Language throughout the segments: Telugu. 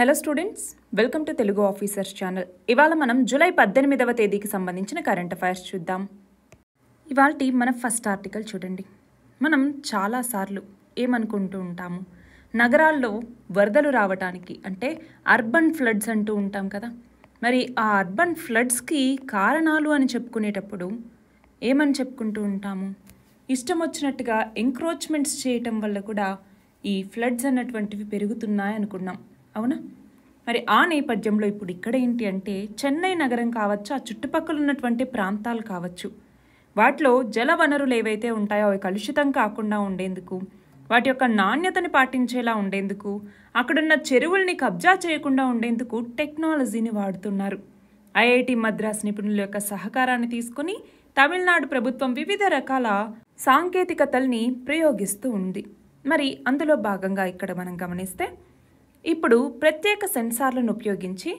hello students welcome to Telugu officers channel ఇవాళ మనం జూలై పద్దెనిమిదవ తేదీకి సంబంధించిన కరెంట్ అఫైర్స్ చూద్దాం ఇవాళ మన ఫస్ట్ ఆర్టికల్ చూడండి మనం చాలాసార్లు ఏమనుకుంటూ ఉంటాము నగరాల్లో వరదలు రావటానికి అంటే అర్బన్ ఫ్లడ్స్ అంటూ ఉంటాం కదా మరి ఆ అర్బన్ ఫ్లడ్స్కి కారణాలు అని చెప్పుకునేటప్పుడు ఏమని చెప్పుకుంటూ ఉంటాము ఇష్టం వచ్చినట్టుగా ఎంక్రోచ్మెంట్స్ చేయటం వల్ల కూడా ఈ ఫ్లడ్స్ అన్నటువంటివి పెరుగుతున్నాయి అనుకున్నాం అవునా మరి ఆ నేపథ్యంలో ఇప్పుడు ఇక్కడ ఏంటి అంటే చెన్నై నగరం కావచ్చు ఆ చుట్టుపక్కల ఉన్నటువంటి ప్రాంతాలు కావచ్చు వాటిలో జల వనరులు ఏవైతే ఉంటాయో అవి కలుషితం కాకుండా ఉండేందుకు వాటి యొక్క నాణ్యతని పాటించేలా ఉండేందుకు అక్కడున్న చెరువుల్ని కబ్జా చేయకుండా ఉండేందుకు టెక్నాలజీని వాడుతున్నారు ఐఐటి మద్రాస్ నిపుణుల యొక్క సహకారాన్ని తీసుకుని తమిళనాడు ప్రభుత్వం వివిధ రకాల సాంకేతికతల్ని ప్రయోగిస్తూ ఉంది మరి అందులో భాగంగా ఇక్కడ మనం గమనిస్తే ఇప్పుడు ప్రత్యేక సెన్సార్లను ఉపయోగించి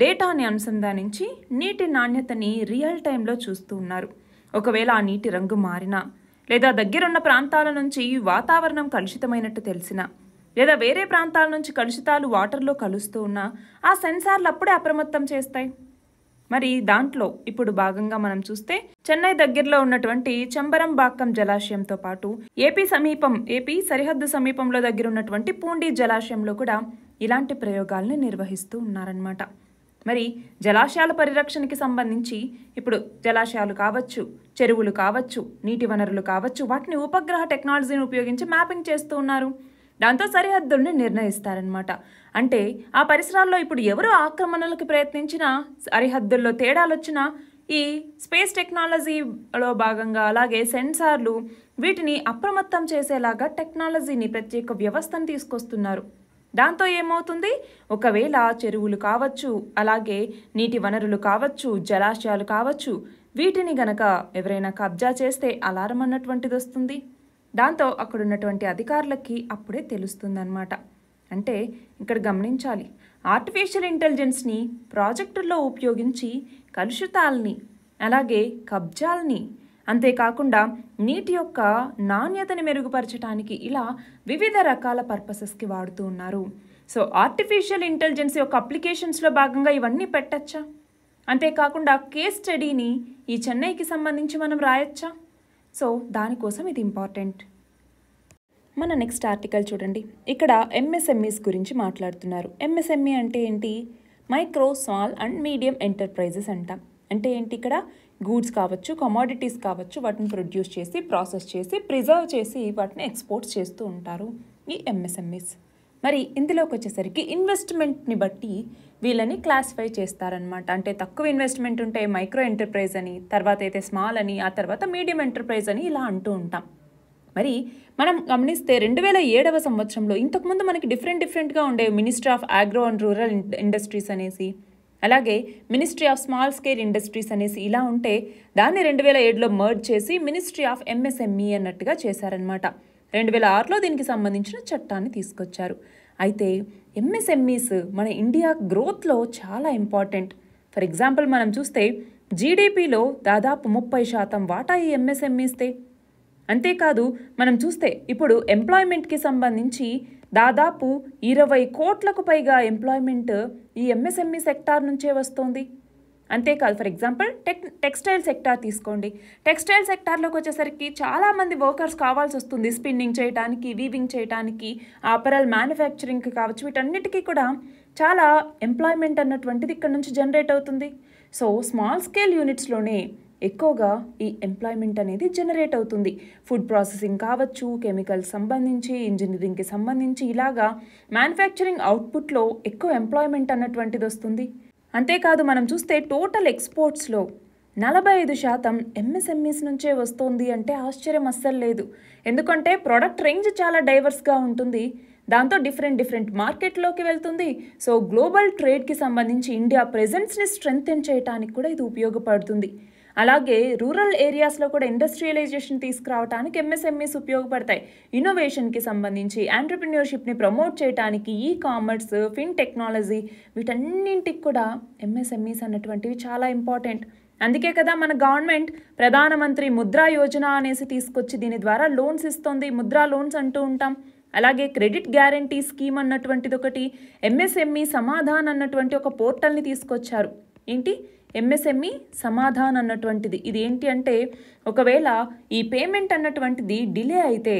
డేటాని అనుసంధానించి నీటి నాణ్యతని రియల్ టైంలో చూస్తూ ఉన్నారు ఒకవేళ ఆ నీటి రంగు మారినా లేదా దగ్గరున్న ప్రాంతాల నుంచి వాతావరణం కలుషితమైనట్టు తెలిసినా లేదా వేరే ప్రాంతాల నుంచి కలుషితాలు వాటర్లో కలుస్తూ ఉన్నా ఆ సెన్సార్లు అప్పుడే అప్రమత్తం చేస్తాయి మరి దాంట్లో ఇప్పుడు భాగంగా మనం చూస్తే చెన్నై దగ్గరలో ఉన్నటువంటి బాక్కం జలాశయంతో పాటు ఏపీ సమీపం ఏపీ సరిహద్దు సమీపంలో దగ్గర ఉన్నటువంటి పూండి జలాశయంలో కూడా ఇలాంటి ప్రయోగాల్ని నిర్వహిస్తూ ఉన్నారనమాట మరి జలాశయాల పరిరక్షణకి సంబంధించి ఇప్పుడు జలాశయాలు కావచ్చు చెరువులు కావచ్చు నీటి వనరులు కావచ్చు వాటిని ఉపగ్రహ టెక్నాలజీని ఉపయోగించి మ్యాపింగ్ చేస్తూ ఉన్నారు దాంతో సరిహద్దుల్ని నిర్ణయిస్తారనమాట అంటే ఆ పరిసరాల్లో ఇప్పుడు ఎవరు ఆక్రమణలకు ప్రయత్నించినా సరిహద్దుల్లో తేడాలు వచ్చినా ఈ స్పేస్ టెక్నాలజీలో భాగంగా అలాగే సెన్సార్లు వీటిని అప్రమత్తం చేసేలాగా టెక్నాలజీని ప్రత్యేక వ్యవస్థను తీసుకొస్తున్నారు దాంతో ఏమవుతుంది ఒకవేళ చెరువులు కావచ్చు అలాగే నీటి వనరులు కావచ్చు జలాశయాలు కావచ్చు వీటిని గనక ఎవరైనా కబ్జా చేస్తే అలారం అన్నటువంటిది వస్తుంది దాంతో అక్కడున్నటువంటి అధికారులకి అప్పుడే తెలుస్తుందన్నమాట అంటే ఇక్కడ గమనించాలి ఆర్టిఫిషియల్ ఇంటెలిజెన్స్ని ప్రాజెక్టుల్లో ఉపయోగించి కలుషితాలని అలాగే కబ్జాల్ని అంతేకాకుండా నీటి యొక్క నాణ్యతని మెరుగుపరచడానికి ఇలా వివిధ రకాల పర్పసెస్కి వాడుతూ ఉన్నారు సో ఆర్టిఫిషియల్ ఇంటెలిజెన్స్ యొక్క అప్లికేషన్స్లో భాగంగా ఇవన్నీ పెట్టచ్చా అంతేకాకుండా కేస్ స్టడీని ఈ చెన్నైకి సంబంధించి మనం రాయొచ్చా సో దానికోసం ఇది ఇంపార్టెంట్ మన నెక్స్ట్ ఆర్టికల్ చూడండి ఇక్కడ ఎంఎస్ఎంఈస్ గురించి మాట్లాడుతున్నారు ఎంఎస్ఎంఈ e అంటే ఏంటి micro small and medium enterprises అంట అంటే ఏంటి ఇక్కడ గూడ్స్ కావచ్చు కమోడిటీస్ కావచ్చు వాటిని ప్రొడ్యూస్ చేసి ప్రాసెస్ చేసి ప్రిజర్వ్ చేసి వాటిని ఎక్స్పోర్ట్స్ చేస్తూ ఉంటారు ఈ ఎంఎస్ఎంఈస్ మరి ఇందులోకి వచ్చేసరికి ఇన్వెస్ట్మెంట్ని బట్టి వీళ్ళని క్లాసిఫై చేస్తారనమాట అంటే తక్కువ ఇన్వెస్ట్మెంట్ ఉంటే మైక్రో ఎంటర్ప్రైజ్ అని తర్వాత అయితే స్మాల్ అని ఆ తర్వాత మీడియం ఎంటర్ప్రైజ్ అని ఇలా అంటూ ఉంటాం మరి మనం గమనిస్తే రెండు వేల ఏడవ సంవత్సరంలో ఇంతకుముందు మనకి డిఫరెంట్ డిఫరెంట్గా ఉండే ministry of agro and rural industries అనేసి అలాగే ministry of small scale industries అనేసి ఇలా ఉంటే దాన్ని రెండు వేల ఏడులో మర్జ్ చేసి మినిస్ట్రీ ఆఫ్ ఎంఎస్ఎంఈ e అన్నట్టుగా చేశారనమాట రెండు వేల ఆరులో దీనికి సంబంధించిన చట్టాన్ని తీసుకొచ్చారు అయితే ఎంఎస్ఎంఈస్ మన ఇండియా గ్రోత్లో చాలా ఇంపార్టెంట్ ఫర్ ఎగ్జాంపుల్ మనం చూస్తే జీడిపిలో దాదాపు ముప్పై శాతం వాటా ఈ ఎంఎస్ఎంఈస్తే అంతేకాదు మనం చూస్తే ఇప్పుడు ఎంప్లాయ్మెంట్కి సంబంధించి దాదాపు ఇరవై కోట్లకు పైగా ఎంప్లాయ్మెంట్ ఈ ఎంఎస్ఎంఈ సెక్టార్ నుంచే వస్తుంది అంతేకాదు for example tech textile sector తీసుకోండి టెక్స్టైల్ సెక్టార్లోకి వచ్చేసరికి చాలామంది వర్కర్స్ కావాల్సి వస్తుంది స్పిన్నింగ్ చేయడానికి వీవింగ్ చేయడానికి ఆపరల్ మ్యానుఫ్యాక్చరింగ్కి కావచ్చు వీటన్నిటికీ కూడా చాలా ఎంప్లాయ్మెంట్ అన్నటువంటిది ఇక్కడ నుంచి జనరేట్ అవుతుంది సో స్మాల్ స్కేల్ యూనిట్స్లోనే ఎక్కువగా ఈ ఎంప్లాయ్మెంట్ అనేది జనరేట్ అవుతుంది ఫుడ్ ప్రాసెసింగ్ కావచ్చు కెమికల్స్ సంబంధించి ఇంజనీరింగ్కి సంబంధించి ఇలాగా మ్యానుఫ్యాక్చరింగ్ అవుట్పుట్లో ఎక్కువ ఎంప్లాయ్మెంట్ అన్నటువంటిది వస్తుంది అంతేకాదు మనం చూస్తే టోటల్ ఎక్స్పోర్ట్స్లో నలభై ఐదు శాతం ఎంఎస్ఎంఈస్ నుంచే వస్తోంది అంటే ఆశ్చర్యం అస్సలు లేదు ఎందుకంటే ప్రొడక్ట్ రేంజ్ చాలా డైవర్స్గా ఉంటుంది దాంతో డిఫరెంట్ డిఫరెంట్ మార్కెట్లోకి వెళ్తుంది సో గ్లోబల్ ట్రేడ్కి సంబంధించి ఇండియా ప్రెజెన్స్ని స్ట్రెంగ్తెన్ చేయడానికి కూడా ఇది ఉపయోగపడుతుంది అలాగే రూరల్ ఏరియాస్లో కూడా ఇండస్ట్రియలైజేషన్ తీసుకురావడానికి ఎంఎస్ఎంఈస్ ఉపయోగపడతాయి ఇన్నోవేషన్కి సంబంధించి ఆంటర్ప్రిన్యూర్షిప్ని ప్రమోట్ చేయడానికి ఈ కామర్స్ ఫిన్ టెక్నాలజీ వీటన్నింటికి కూడా ఎంఎస్ఎంఈస్ అన్నటువంటివి చాలా ఇంపార్టెంట్ అందుకే కదా మన గవర్నమెంట్ ప్రధానమంత్రి ముద్రా యోజన అనేసి తీసుకొచ్చి దీని ద్వారా లోన్స్ ఇస్తుంది ముద్రా లోన్స్ అంటూ ఉంటాం అలాగే క్రెడిట్ గ్యారంటీ స్కీమ్ అన్నటువంటిది ఒకటి ఎంఎస్ఎంఈ సమాధాన్ అన్నటువంటి ఒక పోర్టల్ని తీసుకొచ్చారు ఏంటి ఎంఎస్ఎంఈ సమాధాన్ అన్నటువంటిది ఇది ఏంటి అంటే ఒకవేళ ఈ పేమెంట్ అన్నటువంటిది డిలే అయితే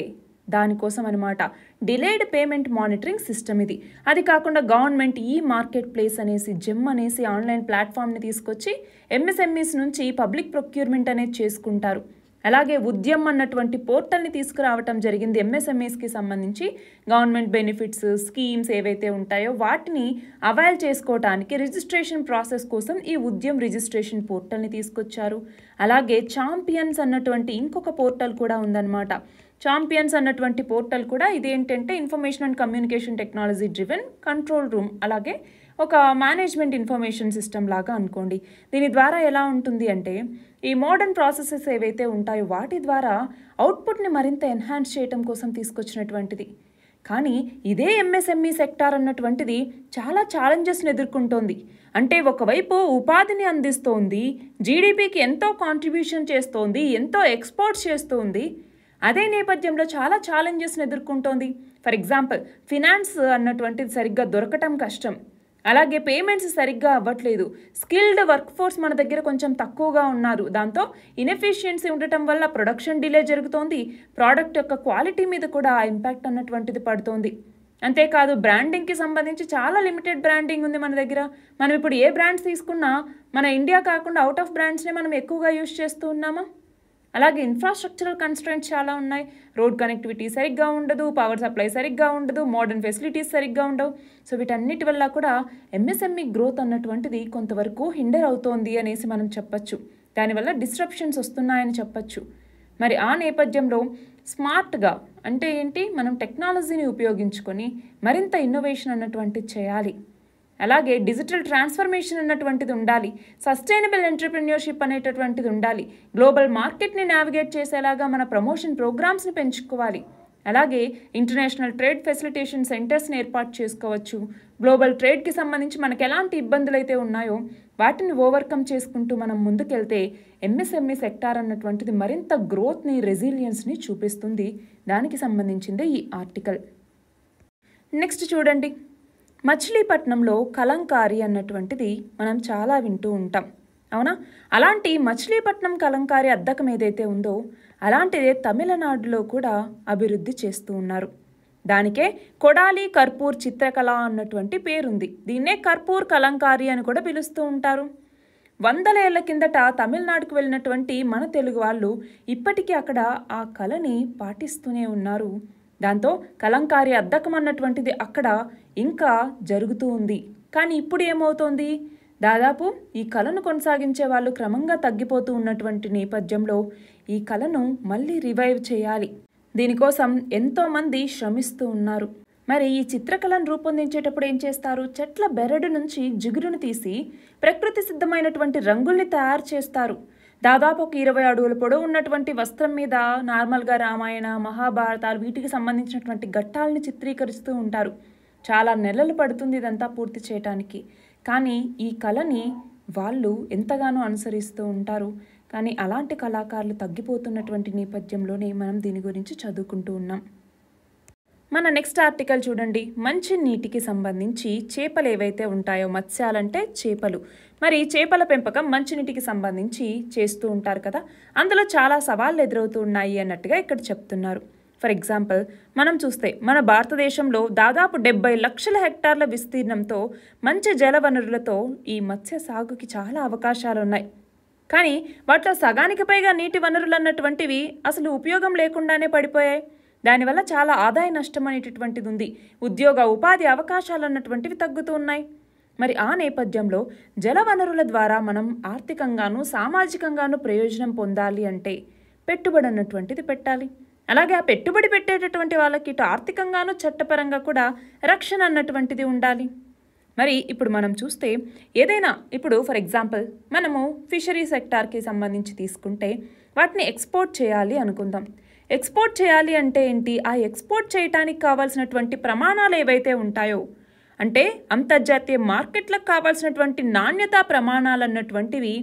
దానికోసం అనమాట డిలేడ్ పేమెంట్ మానిటరింగ్ సిస్టమ్ ఇది అది కాకుండా గవర్నమెంట్ ఈ మార్కెట్ ప్లేస్ అనేసి జిమ్ అనేసి ఆన్లైన్ ప్లాట్ఫామ్ని తీసుకొచ్చి ఎంఎస్ఎంఈస్ నుంచి పబ్లిక్ ప్రొక్యూర్మెంట్ అనేది చేసుకుంటారు అలాగే ఉద్యమ్ అన్నటువంటి పోర్టల్ని తీసుకురావటం జరిగింది ఎంఎస్ఎంఈస్కి సంబంధించి గవర్నమెంట్ బెనిఫిట్స్ స్కీమ్స్ ఏవైతే ఉంటాయో వాటిని అవైల్ చేసుకోవటానికి రిజిస్ట్రేషన్ ప్రాసెస్ కోసం ఈ ఉద్యమ్ రిజిస్ట్రేషన్ పోర్టల్ని తీసుకొచ్చారు అలాగే ఛాంపియన్స్ అన్నటువంటి ఇంకొక పోర్టల్ కూడా ఉందన్నమాట ఛాంపియన్స్ అన్నటువంటి పోర్టల్ కూడా ఇదేంటంటే information and communication technology driven control room అలాగే ఒక మేనేజ్మెంట్ ఇన్ఫర్మేషన్ సిస్టమ్ లాగా అనుకోండి దీని ద్వారా ఎలా ఉంటుంది అంటే ఈ మోడర్న్ ప్రాసెసెస్ ఏవైతే ఉంటాయో వాటి ద్వారా అవుట్పుట్ని మరింత ఎన్హాన్స్ చేయటం కోసం తీసుకొచ్చినటువంటిది కానీ ఇదే ఎంఎస్ఎంఈ సెక్టార్ e అన్నటువంటిది చాలా ఛాలెంజెస్ని ఎదుర్కొంటోంది అంటే ఒకవైపు ఉపాధిని అందిస్తోంది జీడిపికి ఎంతో కాంట్రిబ్యూషన్ చేస్తోంది ఎంతో ఎక్స్పోర్ట్ చేస్తోంది అదే నేపథ్యంలో చాలా ఛాలెంజెస్ని ఎదుర్కొంటోంది ఫర్ ఎగ్జాంపుల్ ఫినాన్స్ అన్నటువంటిది సరిగ్గా దొరకటం కష్టం అలాగే పేమెంట్స్ సరిగ్గా అవ్వట్లేదు స్కిల్డ్ వర్క్ ఫోర్స్ మన దగ్గర కొంచెం తక్కువగా ఉన్నారు దాంతో ఇన్ఎఫిషియన్సీ ఉండటం వల్ల ప్రొడక్షన్ డిలే జరుగుతోంది ప్రోడక్ట్ యొక్క క్వాలిటీ మీద కూడా ఇంపాక్ట్ అన్నటువంటిది పడుతోంది అంతేకాదు బ్రాండింగ్కి సంబంధించి చాలా లిమిటెడ్ బ్రాండింగ్ ఉంది మన దగ్గర మనం ఇప్పుడు ఏ బ్రాండ్స్ తీసుకున్నా మన ఇండియా కాకుండా అవుట్ ఆఫ్ బ్రాండ్స్నే మనం ఎక్కువగా యూజ్ చేస్తూ ఉన్నామా అలాగే ఇన్ఫ్రాస్ట్రక్చరల్ కన్స్ట్రెంట్స్ చాలా ఉన్నాయి రోడ్ కనెక్టివిటీ సరిగ్గా ఉండదు పవర్ సప్లై సరిగ్గా ఉండదు మోడర్న్ ఫెసిలిటీస్ సరిగ్గా ఉండవు సో వీటన్నిటి వల్ల కూడా ఎంఎస్ఎంఈ గ్రోత్ e అన్నటువంటిది కొంతవరకు హిండర్ అవుతోంది అనేసి మనం చెప్పచ్చు దానివల్ల డిస్ట్రప్షన్స్ వస్తున్నాయని చెప్పచ్చు మరి ఆ నేపథ్యంలో స్మార్ట్గా అంటే ఏంటి మనం టెక్నాలజీని ఉపయోగించుకొని మరింత ఇన్నోవేషన్ అన్నటువంటిది చేయాలి అలాగే డిజిటల్ ట్రాన్స్ఫర్మేషన్ అన్నటువంటిది ఉండాలి సస్టైనబుల్ ఎంటర్ప్రెన్యూర్షిప్ అనేటటువంటిది ఉండాలి గ్లోబల్ మార్కెట్ని నావిగేట్ చేసేలాగా మన ప్రమోషన్ ప్రోగ్రామ్స్ని పెంచుకోవాలి అలాగే ఇంటర్నేషనల్ ట్రేడ్ ఫెసిలిటేషన్ సెంటర్స్ని ఏర్పాటు చేసుకోవచ్చు గ్లోబల్ ట్రేడ్కి సంబంధించి మనకు ఎలాంటి ఇబ్బందులు అయితే ఉన్నాయో వాటిని ఓవర్కమ్ చేసుకుంటూ మనం ముందుకెళ్తే ఎంఎస్ఎంఈ సెక్టార్ అన్నటువంటిది మరింత గ్రోత్ని రెసిలియన్స్ని చూపిస్తుంది దానికి సంబంధించిందే ఈ ఆర్టికల్ నెక్స్ట్ చూడండి మచిలీపట్నంలో కలంకారి అన్నటువంటిది మనం చాలా వింటూ ఉంటాం అవునా అలాంటి మచిలీపట్నం కలంకారి అద్దకం ఏదైతే ఉందో అలాంటిదే తమిళనాడులో కూడా అభివృద్ధి చేస్తూ ఉన్నారు దానికే కొడాలి కర్పూర్ చిత్రకళ అన్నటువంటి పేరుంది దీన్నే కర్పూర్ కలంకారి అని కూడా పిలుస్తూ ఉంటారు ఏళ్ల కిందట తమిళనాడుకు వెళ్ళినటువంటి మన తెలుగు వాళ్ళు ఇప్పటికీ అక్కడ ఆ కళని పాటిస్తూనే ఉన్నారు దాంతో కలంకారి అద్దకం అన్నటువంటిది అక్కడ ఇంకా జరుగుతూ ఉంది కానీ ఇప్పుడు ఏమవుతోంది దాదాపు ఈ కళను కొనసాగించే వాళ్ళు క్రమంగా తగ్గిపోతూ ఉన్నటువంటి నేపథ్యంలో ఈ కళను మళ్ళీ రివైవ్ చేయాలి దీనికోసం ఎంతోమంది శ్రమిస్తూ ఉన్నారు మరి ఈ చిత్రకళను రూపొందించేటప్పుడు ఏం చేస్తారు చెట్ల బెరడు నుంచి జిగురును తీసి ప్రకృతి సిద్ధమైనటువంటి రంగుల్ని తయారు చేస్తారు దాదాపు ఒక ఇరవై అడుగుల పొడవు ఉన్నటువంటి వస్త్రం మీద నార్మల్గా రామాయణ మహాభారతాలు వీటికి సంబంధించినటువంటి ఘట్టాలని చిత్రీకరిస్తూ ఉంటారు చాలా నెలలు పడుతుంది ఇదంతా పూర్తి చేయటానికి కానీ ఈ కళని వాళ్ళు ఎంతగానో అనుసరిస్తూ ఉంటారు కానీ అలాంటి కళాకారులు తగ్గిపోతున్నటువంటి నేపథ్యంలోనే మనం దీని గురించి చదువుకుంటూ ఉన్నాం మన నెక్స్ట్ ఆర్టికల్ చూడండి మంచి నీటికి సంబంధించి చేపలు ఏవైతే ఉంటాయో మత్స్యాలంటే చేపలు మరి చేపల పెంపకం మంచినీటికి సంబంధించి చేస్తూ ఉంటారు కదా అందులో చాలా సవాళ్ళు ఎదురవుతూ ఉన్నాయి అన్నట్టుగా ఇక్కడ చెప్తున్నారు ఫర్ ఎగ్జాంపుల్ మనం చూస్తే మన భారతదేశంలో దాదాపు డెబ్బై లక్షల హెక్టార్ల విస్తీర్ణంతో మంచి జలవనరులతో ఈ మత్స్య సాగుకి చాలా అవకాశాలు ఉన్నాయి కానీ వాటిలో సగానికి పైగా నీటి వనరులు అన్నటువంటివి అసలు ఉపయోగం లేకుండానే పడిపోయాయి దానివల్ల చాలా ఆదాయ నష్టం అనేటటువంటిది ఉంది ఉద్యోగ ఉపాధి అవకాశాలు అన్నటువంటివి తగ్గుతూ ఉన్నాయి మరి ఆ నేపథ్యంలో జలవనరుల ద్వారా మనం ఆర్థికంగాను సామాజికంగాను ప్రయోజనం పొందాలి అంటే పెట్టుబడి అన్నటువంటిది పెట్టాలి అలాగే ఆ పెట్టుబడి పెట్టేటటువంటి వాళ్ళకి ఇటు ఆర్థికంగాను చట్టపరంగా కూడా రక్షణ అన్నటువంటిది ఉండాలి మరి ఇప్పుడు మనం చూస్తే ఏదైనా ఇప్పుడు ఫర్ ఎగ్జాంపుల్ మనము ఫిషరీ సెక్టార్కి సంబంధించి తీసుకుంటే వాటిని ఎక్స్పోర్ట్ చేయాలి అనుకుందాం ఎక్స్పోర్ట్ చేయాలి అంటే ఏంటి ఆ ఎక్స్పోర్ట్ చేయటానికి కావాల్సినటువంటి ప్రమాణాలు ఏవైతే ఉంటాయో అంటే అంతర్జాతీయ మార్కెట్లకు కావాల్సినటువంటి నాణ్యతా ప్రమాణాలు అన్నటువంటివి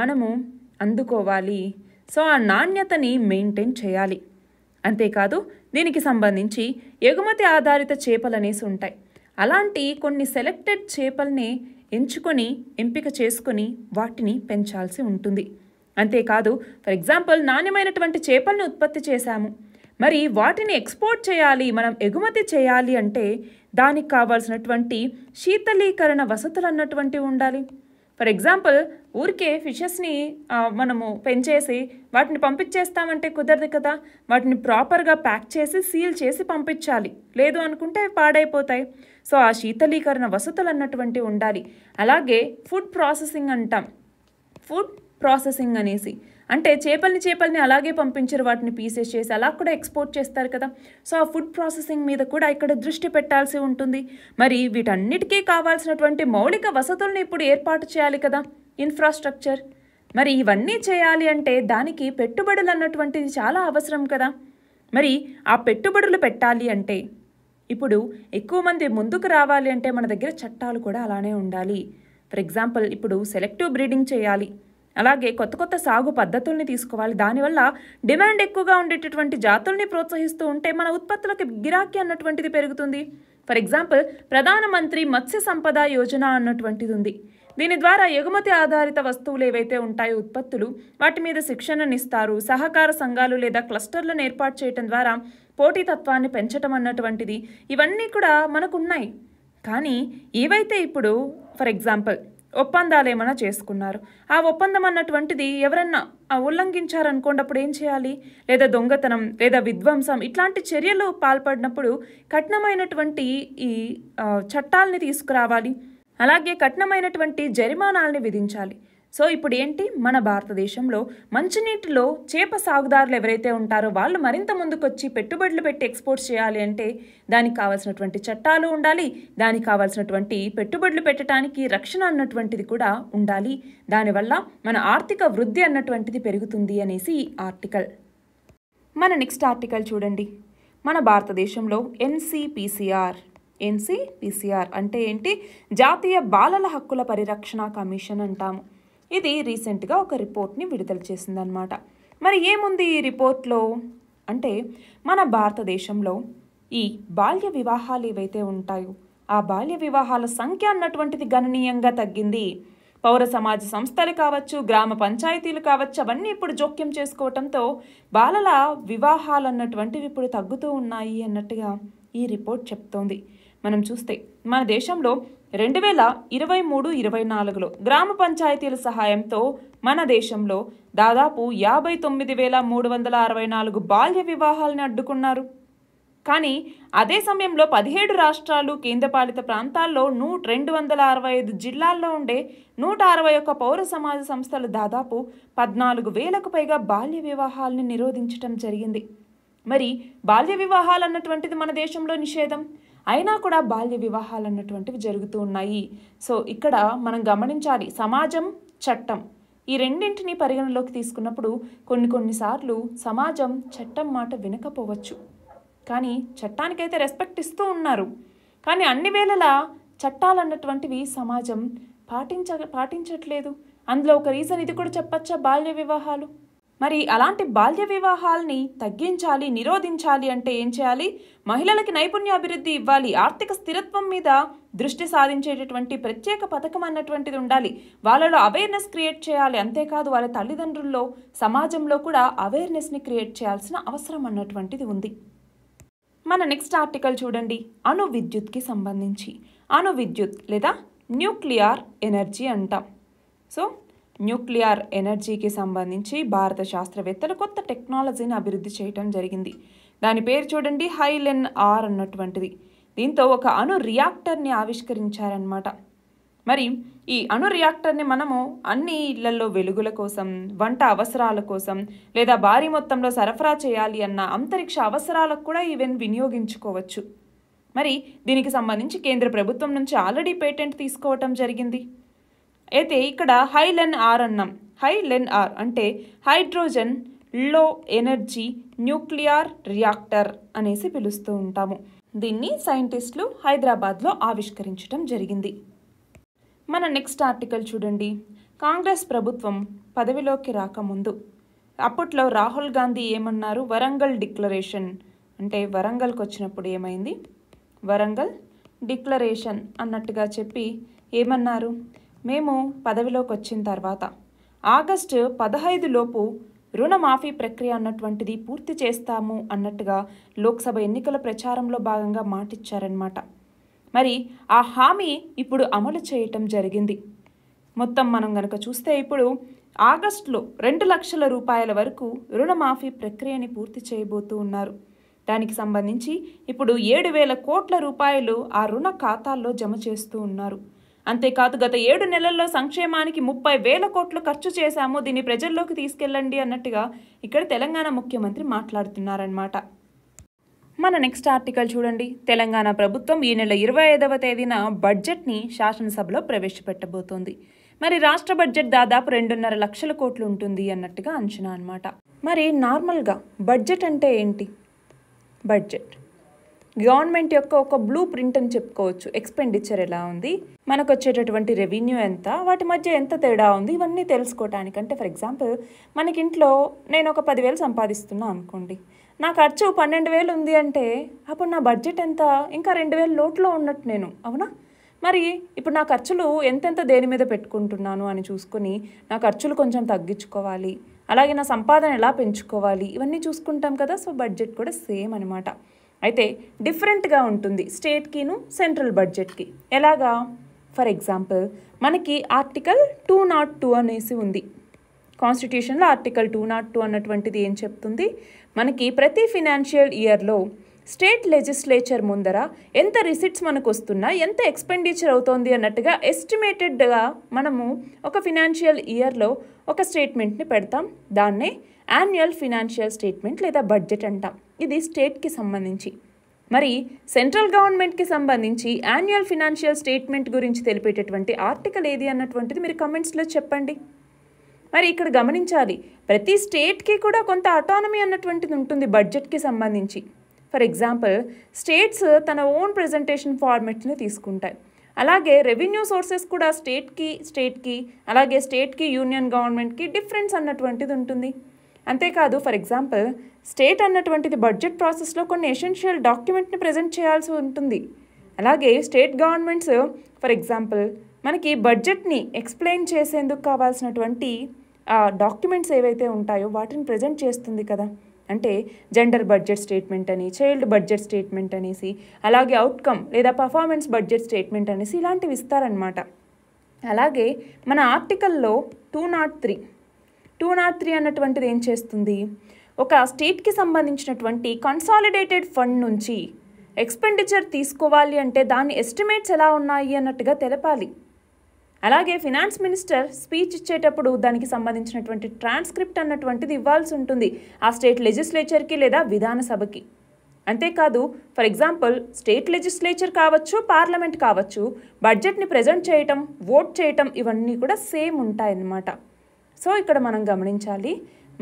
మనము అందుకోవాలి సో ఆ నాణ్యతని మెయింటైన్ చేయాలి అంతేకాదు దీనికి సంబంధించి ఎగుమతి ఆధారిత చేపలు అనేసి ఉంటాయి అలాంటి కొన్ని సెలెక్టెడ్ చేపల్ని ఎంచుకొని ఎంపిక చేసుకొని వాటిని పెంచాల్సి ఉంటుంది అంతేకాదు ఫర్ ఎగ్జాంపుల్ నాణ్యమైనటువంటి చేపలను ఉత్పత్తి చేశాము మరి వాటిని ఎక్స్పోర్ట్ చేయాలి మనం ఎగుమతి చేయాలి అంటే దానికి కావాల్సినటువంటి శీతలీకరణ వసతులు అన్నటువంటివి ఉండాలి ఫర్ ఎగ్జాంపుల్ ఊరికే ఫిషెస్ని మనము పెంచేసి వాటిని పంపించేస్తామంటే కుదరదు కదా వాటిని ప్రాపర్గా ప్యాక్ చేసి సీల్ చేసి పంపించాలి లేదు అనుకుంటే పాడైపోతాయి సో ఆ శీతలీకరణ వసతులు అన్నటువంటివి ఉండాలి అలాగే ఫుడ్ ప్రాసెసింగ్ అంటాం ఫుడ్ ప్రాసెసింగ్ అనేసి అంటే చేపల్ని చేపల్ని అలాగే పంపించారు వాటిని పీసెస్ చేసి అలా కూడా ఎక్స్పోర్ట్ చేస్తారు కదా సో ఆ ఫుడ్ ప్రాసెసింగ్ మీద కూడా ఇక్కడ దృష్టి పెట్టాల్సి ఉంటుంది మరి వీటన్నిటికీ కావాల్సినటువంటి మౌలిక వసతులను ఇప్పుడు ఏర్పాటు చేయాలి కదా ఇన్ఫ్రాస్ట్రక్చర్ మరి ఇవన్నీ చేయాలి అంటే దానికి పెట్టుబడులు అన్నటువంటిది చాలా అవసరం కదా మరి ఆ పెట్టుబడులు పెట్టాలి అంటే ఇప్పుడు ఎక్కువ మంది ముందుకు రావాలి అంటే మన దగ్గర చట్టాలు కూడా అలానే ఉండాలి ఫర్ ఎగ్జాంపుల్ ఇప్పుడు సెలెక్టివ్ బ్రీడింగ్ చేయాలి అలాగే కొత్త కొత్త సాగు పద్ధతుల్ని తీసుకోవాలి దానివల్ల డిమాండ్ ఎక్కువగా ఉండేటటువంటి జాతుల్ని ప్రోత్సహిస్తూ ఉంటే మన ఉత్పత్తులకు గిరాకీ అన్నటువంటిది పెరుగుతుంది ఫర్ ఎగ్జాంపుల్ ప్రధానమంత్రి మత్స్య సంపద యోజన అన్నటువంటిది ఉంది దీని ద్వారా ఎగుమతి ఆధారిత వస్తువులు ఏవైతే ఉంటాయో ఉత్పత్తులు వాటి మీద శిక్షణనిస్తారు సహకార సంఘాలు లేదా క్లస్టర్లను ఏర్పాటు చేయటం ద్వారా పోటీతత్వాన్ని పెంచటం అన్నటువంటిది ఇవన్నీ కూడా మనకున్నాయి కానీ ఏవైతే ఇప్పుడు ఫర్ ఎగ్జాంపుల్ ఒప్పందాలు ఏమైనా చేసుకున్నారు ఆ ఒప్పందం అన్నటువంటిది ఎవరన్నా ఉల్లంఘించారనుకోండప్పుడు ఏం చేయాలి లేదా దొంగతనం లేదా విధ్వంసం ఇట్లాంటి చర్యలు పాల్పడినప్పుడు కఠినమైనటువంటి ఈ చట్టాలని తీసుకురావాలి అలాగే కఠినమైనటువంటి జరిమానాలని విధించాలి సో ఇప్పుడు ఏంటి మన భారతదేశంలో మంచినీటిలో చేప సాగుదారులు ఎవరైతే ఉంటారో వాళ్ళు మరింత ముందుకొచ్చి పెట్టుబడులు పెట్టి ఎక్స్పోర్ట్ చేయాలి అంటే దానికి కావాల్సినటువంటి చట్టాలు ఉండాలి దానికి కావాల్సినటువంటి పెట్టుబడులు పెట్టడానికి రక్షణ అన్నటువంటిది కూడా ఉండాలి దానివల్ల మన ఆర్థిక వృద్ధి అన్నటువంటిది పెరుగుతుంది అనేసి ఈ ఆర్టికల్ మన నెక్స్ట్ ఆర్టికల్ చూడండి మన భారతదేశంలో ఎన్సిపిసిఆర్ ఎన్సిపిసిఆర్ అంటే ఏంటి జాతీయ బాలల హక్కుల పరిరక్షణ కమిషన్ అంటాము ఇది రీసెంట్గా ఒక రిపోర్ట్ని విడుదల చేసిందనమాట మరి ఏముంది ఈ రిపోర్ట్లో అంటే మన భారతదేశంలో ఈ బాల్య వివాహాలు ఏవైతే ఉంటాయో ఆ బాల్య వివాహాల సంఖ్య అన్నటువంటిది గణనీయంగా తగ్గింది పౌర సమాజ సంస్థలు కావచ్చు గ్రామ పంచాయతీలు కావచ్చు అవన్నీ ఇప్పుడు జోక్యం చేసుకోవటంతో బాలల వివాహాలు అన్నటువంటివి ఇప్పుడు తగ్గుతూ ఉన్నాయి అన్నట్టుగా ఈ రిపోర్ట్ చెప్తోంది మనం చూస్తే మన దేశంలో రెండు వేల ఇరవై మూడు ఇరవై నాలుగులో గ్రామ పంచాయతీల సహాయంతో మన దేశంలో దాదాపు యాభై తొమ్మిది వేల మూడు వందల అరవై నాలుగు బాల్య వివాహాలను అడ్డుకున్నారు కానీ అదే సమయంలో పదిహేడు రాష్ట్రాలు కేంద్రపాలిత ప్రాంతాల్లో నూట రెండు వందల అరవై ఐదు జిల్లాల్లో ఉండే నూట అరవై ఒక్క పౌర సమాజ సంస్థలు దాదాపు పద్నాలుగు వేలకు పైగా బాల్య వివాహాలను నిరోధించటం జరిగింది మరి బాల్య వివాహాలు అన్నటువంటిది మన దేశంలో నిషేధం అయినా కూడా బాల్య వివాహాలు అన్నటువంటివి జరుగుతూ ఉన్నాయి సో ఇక్కడ మనం గమనించాలి సమాజం చట్టం ఈ రెండింటిని పరిగణలోకి తీసుకున్నప్పుడు కొన్ని కొన్నిసార్లు సమాజం చట్టం మాట వినకపోవచ్చు కానీ చట్టానికైతే రెస్పెక్ట్ ఇస్తూ ఉన్నారు కానీ అన్ని వేళలా చట్టాలు అన్నటువంటివి సమాజం పాటించ పాటించట్లేదు అందులో ఒక రీజన్ ఇది కూడా చెప్పచ్చా బాల్య వివాహాలు మరి అలాంటి బాల్య వివాహాల్ని తగ్గించాలి నిరోధించాలి అంటే ఏం చేయాలి మహిళలకి అభివృద్ధి ఇవ్వాలి ఆర్థిక స్థిరత్వం మీద దృష్టి సాధించేటటువంటి ప్రత్యేక పథకం అన్నటువంటిది ఉండాలి వాళ్ళలో అవేర్నెస్ క్రియేట్ చేయాలి అంతేకాదు వాళ్ళ తల్లిదండ్రుల్లో సమాజంలో కూడా అవేర్నెస్ని క్రియేట్ చేయాల్సిన అవసరం అన్నటువంటిది ఉంది మన నెక్స్ట్ ఆర్టికల్ చూడండి అణు విద్యుత్కి సంబంధించి అణు విద్యుత్ లేదా న్యూక్లియర్ ఎనర్జీ అంటాం సో న్యూక్లియర్ ఎనర్జీకి సంబంధించి భారత శాస్త్రవేత్తలు కొత్త టెక్నాలజీని అభివృద్ధి చేయటం జరిగింది దాని పేరు చూడండి హైలెన్ ఆర్ అన్నటువంటిది దీంతో ఒక అణు రియాక్టర్ని ఆవిష్కరించారనమాట మరి ఈ అణు రియాక్టర్ని మనము అన్ని ఇళ్లలో వెలుగుల కోసం వంట అవసరాల కోసం లేదా భారీ మొత్తంలో సరఫరా చేయాలి అన్న అంతరిక్ష అవసరాలకు కూడా ఈవెన్ వినియోగించుకోవచ్చు మరి దీనికి సంబంధించి కేంద్ర ప్రభుత్వం నుంచి ఆల్రెడీ పేటెంట్ తీసుకోవటం జరిగింది అయితే ఇక్కడ హైలెన్ ఆర్ అన్నాం హైలెన్ ఆర్ అంటే hydrogen low energy nuclear reactor అనేసి పిలుస్తూ ఉంటాము దీన్ని సైంటిస్టులు హైదరాబాద్లో ఆవిష్కరించడం జరిగింది మన నెక్స్ట్ ఆర్టికల్ చూడండి కాంగ్రెస్ ప్రభుత్వం పదవిలోకి రాకముందు అప్పట్లో రాహుల్ గాంధీ ఏమన్నారు వరంగల్ డిక్లరేషన్ అంటే వరంగల్కి వచ్చినప్పుడు ఏమైంది వరంగల్ డిక్లరేషన్ అన్నట్టుగా చెప్పి ఏమన్నారు మేము పదవిలోకి వచ్చిన తర్వాత ఆగస్టు పదహైదులోపు రుణమాఫీ ప్రక్రియ అన్నటువంటిది పూర్తి చేస్తాము అన్నట్టుగా లోక్సభ ఎన్నికల ప్రచారంలో భాగంగా మాటిచ్చారనమాట మరి ఆ హామీ ఇప్పుడు అమలు చేయటం జరిగింది మొత్తం మనం గనక చూస్తే ఇప్పుడు ఆగస్టులో రెండు లక్షల రూపాయల వరకు రుణమాఫీ ప్రక్రియని పూర్తి చేయబోతూ ఉన్నారు దానికి సంబంధించి ఇప్పుడు ఏడు వేల కోట్ల రూపాయలు ఆ రుణ ఖాతాల్లో జమ చేస్తూ ఉన్నారు అంతేకాదు గత ఏడు నెలల్లో సంక్షేమానికి ముప్పై వేల కోట్లు ఖర్చు చేశాము దీన్ని ప్రజల్లోకి తీసుకెళ్ళండి అన్నట్టుగా ఇక్కడ తెలంగాణ ముఖ్యమంత్రి మాట్లాడుతున్నారన్నమాట మన నెక్స్ట్ ఆర్టికల్ చూడండి తెలంగాణ ప్రభుత్వం ఈ నెల ఇరవై ఐదవ తేదీన బడ్జెట్ని శాసనసభలో ప్రవేశపెట్టబోతోంది మరి రాష్ట్ర బడ్జెట్ దాదాపు రెండున్నర లక్షల కోట్లు ఉంటుంది అన్నట్టుగా అంచనా అనమాట మరి నార్మల్గా బడ్జెట్ అంటే ఏంటి బడ్జెట్ గవర్నమెంట్ యొక్క ఒక బ్లూ ప్రింట్ అని చెప్పుకోవచ్చు ఎక్స్పెండిచర్ ఎలా ఉంది మనకు వచ్చేటటువంటి రెవెన్యూ ఎంత వాటి మధ్య ఎంత తేడా ఉంది ఇవన్నీ తెలుసుకోవటానికి అంటే ఫర్ ఎగ్జాంపుల్ మనకి ఇంట్లో నేను ఒక పదివేలు సంపాదిస్తున్నా అనుకోండి నా ఖర్చు పన్నెండు వేలు ఉంది అంటే అప్పుడు నా బడ్జెట్ ఎంత ఇంకా రెండు వేల లోట్లో ఉన్నట్టు నేను అవునా మరి ఇప్పుడు నా ఖర్చులు ఎంతెంత దేని మీద పెట్టుకుంటున్నాను అని చూసుకొని నా ఖర్చులు కొంచెం తగ్గించుకోవాలి అలాగే నా సంపాదన ఎలా పెంచుకోవాలి ఇవన్నీ చూసుకుంటాం కదా సో బడ్జెట్ కూడా సేమ్ అనమాట అయితే డిఫరెంట్గా ఉంటుంది స్టేట్కిను సెంట్రల్ బడ్జెట్కి ఎలాగా ఫర్ ఎగ్జాంపుల్ మనకి ఆర్టికల్ టూ నాట్ టూ అనేసి ఉంది కాన్స్టిట్యూషన్లో ఆర్టికల్ టూ నాట్ టూ అన్నటువంటిది ఏం చెప్తుంది మనకి ప్రతి ఫినాన్షియల్ ఇయర్లో స్టేట్ లెజిస్లేచర్ ముందర ఎంత రిసిట్స్ మనకు వస్తున్నా ఎంత ఎక్స్పెండిచర్ అవుతోంది అన్నట్టుగా ఎస్టిమేటెడ్గా మనము ఒక ఫినాన్షియల్ ఇయర్లో ఒక స్టేట్మెంట్ని పెడతాం దాన్నే యాన్యువల్ ఫినాన్షియల్ స్టేట్మెంట్ లేదా బడ్జెట్ అంటాం ఇది స్టేట్కి సంబంధించి మరి సెంట్రల్ గవర్నమెంట్కి సంబంధించి యాన్యువల్ ఫినాన్షియల్ స్టేట్మెంట్ గురించి తెలిపేటటువంటి ఆర్టికల్ ఏది అన్నటువంటిది మీరు కమెంట్స్లో చెప్పండి మరి ఇక్కడ గమనించాలి ప్రతి స్టేట్కి కూడా కొంత అటానమీ అన్నటువంటిది ఉంటుంది బడ్జెట్కి సంబంధించి ఫర్ ఎగ్జాంపుల్ స్టేట్స్ తన ఓన్ ప్రజెంటేషన్ ఫార్మెట్ని తీసుకుంటాయి అలాగే రెవెన్యూ సోర్సెస్ కూడా స్టేట్కి స్టేట్కి అలాగే స్టేట్కి యూనియన్ గవర్నమెంట్కి డిఫరెన్స్ అన్నటువంటిది ఉంటుంది అంతేకాదు ఫర్ ఎగ్జాంపుల్ స్టేట్ అన్నటువంటిది బడ్జెట్ ప్రాసెస్లో కొన్ని ఎసెన్షియల్ డాక్యుమెంట్ని ప్రజెంట్ చేయాల్సి ఉంటుంది అలాగే స్టేట్ గవర్నమెంట్స్ ఫర్ ఎగ్జాంపుల్ మనకి బడ్జెట్ని ఎక్స్ప్లెయిన్ చేసేందుకు కావాల్సినటువంటి డాక్యుమెంట్స్ ఏవైతే ఉంటాయో వాటిని ప్రజెంట్ చేస్తుంది కదా అంటే జెండర్ బడ్జెట్ స్టేట్మెంట్ అని చైల్డ్ బడ్జెట్ స్టేట్మెంట్ అనేసి అలాగే అవుట్కమ్ లేదా పర్ఫార్మెన్స్ బడ్జెట్ స్టేట్మెంట్ అనేసి ఇలాంటివి ఇస్తారనమాట అలాగే మన ఆర్టికల్లో two naught three two naught three అన్నటువంటిది ఏం చేస్తుంది ఒక స్టేట్కి సంబంధించినటువంటి కన్సాలిడేటెడ్ ఫండ్ నుంచి ఎక్స్పెండిచర్ తీసుకోవాలి అంటే దాని ఎస్టిమేట్స్ ఎలా ఉన్నాయి అన్నట్టుగా తెలపాలి అలాగే ఫినాన్స్ మినిస్టర్ స్పీచ్ ఇచ్చేటప్పుడు దానికి సంబంధించినటువంటి ట్రాన్స్క్రిప్ట్ అన్నటువంటిది ఇవ్వాల్సి ఉంటుంది ఆ స్టేట్ లెజిస్లేచర్కి లేదా విధానసభకి అంతేకాదు ఫర్ ఎగ్జాంపుల్ స్టేట్ లెజిస్లేచర్ కావచ్చు పార్లమెంట్ కావచ్చు బడ్జెట్ని ప్రజెంట్ చేయటం ఓట్ చేయటం ఇవన్నీ కూడా సేమ్ ఉంటాయన్నమాట సో ఇక్కడ మనం గమనించాలి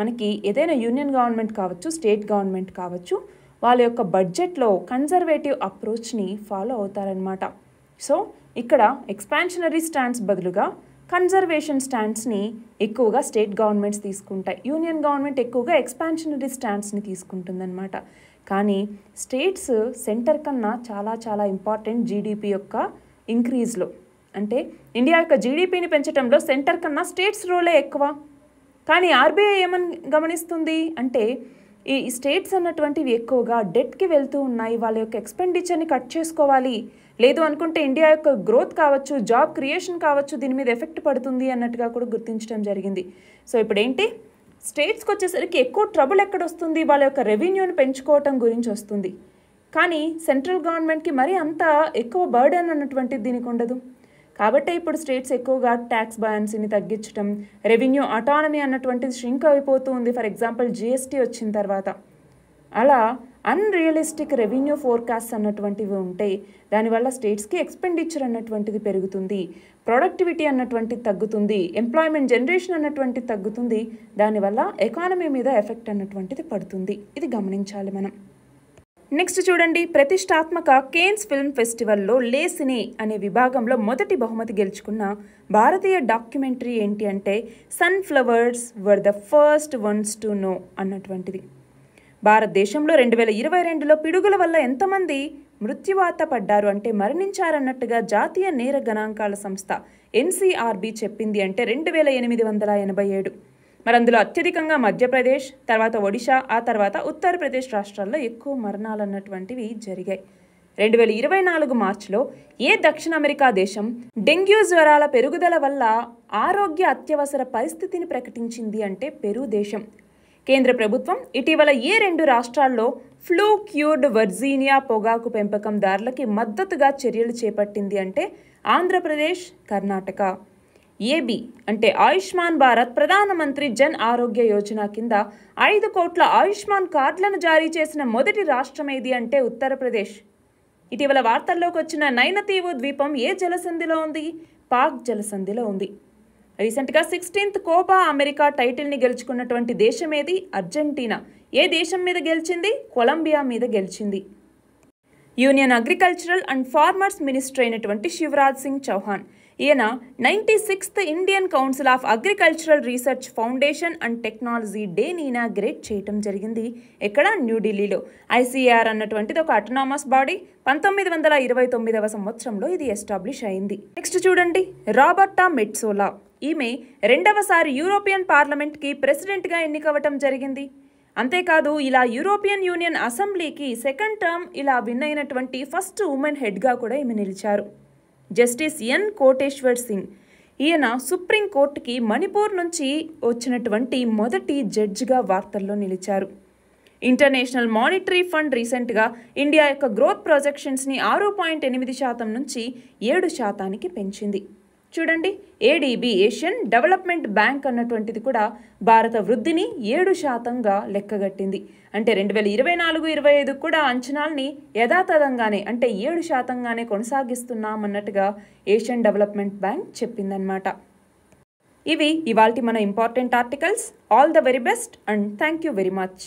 మనకి ఏదైనా యూనియన్ గవర్నమెంట్ కావచ్చు స్టేట్ గవర్నమెంట్ కావచ్చు వాళ్ళ యొక్క బడ్జెట్లో కన్జర్వేటివ్ అప్రోచ్ని ఫాలో అవుతారనమాట సో ఇక్కడ ఎక్స్పాన్షనరీ స్టాండ్స్ బదులుగా కన్జర్వేషన్ స్టాండ్స్ని ఎక్కువగా స్టేట్ గవర్నమెంట్స్ తీసుకుంటాయి యూనియన్ గవర్నమెంట్ ఎక్కువగా ఎక్స్పాన్షనరీ స్టాండ్స్ని తీసుకుంటుందన్నమాట కానీ స్టేట్స్ సెంటర్ కన్నా చాలా చాలా ఇంపార్టెంట్ జీడిపి యొక్క ఇంక్రీజ్లో అంటే ఇండియా యొక్క జీడిపిని పెంచడంలో సెంటర్ కన్నా స్టేట్స్ రోలే ఎక్కువ కానీ ఆర్బీఐ ఏమని గమనిస్తుంది అంటే ఈ స్టేట్స్ అన్నటువంటివి ఎక్కువగా డెట్కి వెళ్తూ ఉన్నాయి వాళ్ళ యొక్క ఎక్స్పెండిచర్ని కట్ చేసుకోవాలి లేదు అనుకుంటే ఇండియా యొక్క గ్రోత్ కావచ్చు జాబ్ క్రియేషన్ కావచ్చు దీని మీద ఎఫెక్ట్ పడుతుంది అన్నట్టుగా కూడా గుర్తించడం జరిగింది సో ఇప్పుడు ఏంటి స్టేట్స్కి వచ్చేసరికి ఎక్కువ ట్రబుల్ ఎక్కడ వస్తుంది వాళ్ళ యొక్క రెవెన్యూని పెంచుకోవటం గురించి వస్తుంది కానీ సెంట్రల్ గవర్నమెంట్కి మరీ అంత ఎక్కువ బర్డెన్ అన్నటువంటిది దీనికి ఉండదు కాబట్టి ఇప్పుడు స్టేట్స్ ఎక్కువగా ట్యాక్స్ బయాన్సీని తగ్గించడం రెవెన్యూ అటానమీ అన్నటువంటిది షింక్ అయిపోతూ ఉంది ఫర్ ఎగ్జాంపుల్ జిఎస్టీ వచ్చిన తర్వాత అలా అన్రియలిస్టిక్ రెవెన్యూ ఫోర్కాస్ట్ అన్నటువంటివి ఉంటే దానివల్ల స్టేట్స్కి ఎక్స్పెండిచర్ అన్నటువంటిది పెరుగుతుంది ప్రొడక్టివిటీ అన్నటువంటిది తగ్గుతుంది ఎంప్లాయ్మెంట్ జనరేషన్ అన్నటువంటిది తగ్గుతుంది దానివల్ల ఎకానమీ మీద ఎఫెక్ట్ అన్నటువంటిది పడుతుంది ఇది గమనించాలి మనం నెక్స్ట్ చూడండి ప్రతిష్టాత్మక కేన్స్ ఫిల్మ్ ఫెస్టివల్లో లే సినీ అనే విభాగంలో మొదటి బహుమతి గెలుచుకున్న భారతీయ డాక్యుమెంటరీ ఏంటి అంటే sunflowers were the first ones to know అన్నటువంటిది భారతదేశంలో రెండు వేల ఇరవై రెండులో పిడుగుల వల్ల ఎంతమంది మృత్యువాత పడ్డారు అంటే మరణించారన్నట్టుగా జాతీయ నేర గణాంకాల సంస్థ ఎన్సీఆర్బి చెప్పింది అంటే రెండు వేల ఎనిమిది వందల ఎనభై ఏడు మరి అందులో అత్యధికంగా మధ్యప్రదేశ్ తర్వాత ఒడిశా ఆ తర్వాత ఉత్తరప్రదేశ్ రాష్ట్రాల్లో ఎక్కువ మరణాలు అన్నటువంటివి జరిగాయి రెండు వేల ఇరవై నాలుగు మార్చిలో ఏ దక్షిణ అమెరికా దేశం డెంగ్యూ జ్వరాల పెరుగుదల వల్ల ఆరోగ్య అత్యవసర పరిస్థితిని ప్రకటించింది అంటే పెరు దేశం కేంద్ర ప్రభుత్వం ఇటీవల ఏ రెండు రాష్ట్రాల్లో ఫ్లూ క్యూర్డ్ వర్జీనియా పొగాకు పెంపకందారులకి మద్దతుగా చర్యలు చేపట్టింది అంటే ఆంధ్రప్రదేశ్ కర్ణాటక ఏబి అంటే ఆయుష్మాన్ భారత్ ప్రధానమంత్రి జన్ ఆరోగ్య యోజన కింద ఐదు కోట్ల ఆయుష్మాన్ కార్డులను జారీ చేసిన మొదటి రాష్ట్రం ఏది అంటే ఉత్తరప్రదేశ్ ఇటీవల వార్తల్లోకి వచ్చిన నైనతీవు ద్వీపం ఏ జలసంధిలో ఉంది పాక్ జలసంధిలో ఉంది రీసెంట్గా సిక్స్టీన్త్ కోపా అమెరికా టైటిల్ని గెలుచుకున్నటువంటి దేశం ఏది అర్జెంటీనా ఏ దేశం మీద గెలిచింది కొలంబియా మీద గెలిచింది union agricultural and farmers minister అయినటువంటి శివరాజ్ సింగ్ చౌహాన్ ఈయన ninety sixth Indian Council of Agricultural Research foundation and technology డేని ఇనాగ్రేట్ చేయటం జరిగింది ఎక్కడ న్యూఢిల్లీలో ఐసీఆర్ అన్నటువంటిది ఒక అటోనామస్ బాడీ పంతొమ్మిది వందల ఇరవై తొమ్మిదవ సంవత్సరంలో ఇది ఎస్టాబ్లిష్ అయింది నెక్స్ట్ చూడండి రాబర్టా మెట్సోలా ఈమె రెండవసారి యూరోపియన్ పార్లమెంట్కి ప్రెసిడెంట్గా ఎన్నికవటం జరిగింది అంతేకాదు ఇలా యూరోపియన్ యూనియన్ అసెంబ్లీకి సెకండ్ టర్మ్ ఇలా విన్ అయినటువంటి ఫస్ట్ ఉమెన్ హెడ్గా కూడా ఈమె నిలిచారు జస్టిస్ ఎన్ కోటేశ్వర్ సింగ్ ఈయన సుప్రీంకోర్టుకి మణిపూర్ నుంచి వచ్చినటువంటి మొదటి జడ్జిగా వార్తల్లో నిలిచారు ఇంటర్నేషనల్ మానిటరీ ఫండ్ రీసెంట్గా ఇండియా యొక్క గ్రోత్ ప్రొజెక్షన్స్ని ఆరు పాయింట్ ఎనిమిది శాతం నుంచి ఏడు శాతానికి పెంచింది చూడండి ఏడీబీ ఏషియన్ డెవలప్మెంట్ బ్యాంక్ అన్నటువంటిది కూడా భారత వృద్ధిని ఏడు శాతంగా లెక్కగట్టింది అంటే రెండు వేల ఇరవై నాలుగు ఇరవై ఐదు కూడా అంచనాల్ని యథాతథంగానే అంటే ఏడు శాతంగానే కొనసాగిస్తున్నామన్నట్టుగా ఏషియన్ డెవలప్మెంట్ బ్యాంక్ చెప్పిందనమాట ఇవి ఇవాల్టి మన important articles all the very best and thank you very much